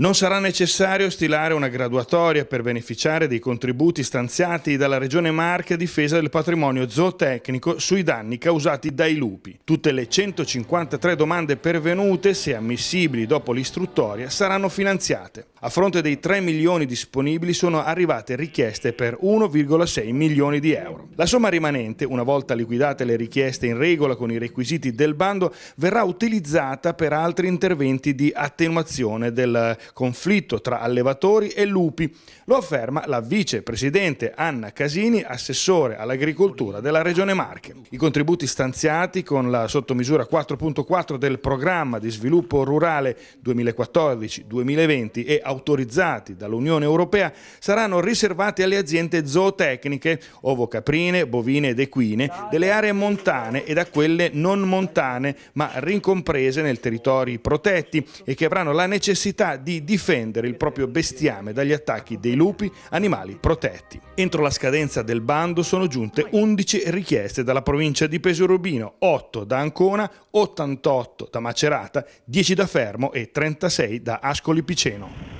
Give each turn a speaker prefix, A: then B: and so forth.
A: Non sarà necessario stilare una graduatoria per beneficiare dei contributi stanziati dalla Regione Marche a difesa del patrimonio zootecnico sui danni causati dai lupi. Tutte le 153 domande pervenute, se ammissibili dopo l'istruttoria, saranno finanziate. A fronte dei 3 milioni disponibili sono arrivate richieste per 1,6 milioni di euro. La somma rimanente, una volta liquidate le richieste in regola con i requisiti del bando, verrà utilizzata per altri interventi di attenuazione del conflitto tra allevatori e lupi. Lo afferma la vicepresidente Anna Casini, assessore all'agricoltura della Regione Marche. I contributi stanziati con la sottomisura 4.4 del programma di sviluppo rurale 2014-2020 e autorizzati dall'Unione Europea saranno riservati alle aziende zootecniche, ovocaprine, bovine ed equine, delle aree montane e da quelle non montane, ma rincomprese nel territori protetti e che avranno la necessità di difendere il proprio bestiame dagli attacchi dei lupi, animali protetti. Entro la scadenza del bando sono giunte 11 richieste dalla provincia di Pesurubino, 8 da Ancona, 88 da Macerata, 10 da Fermo e 36 da Ascoli Piceno.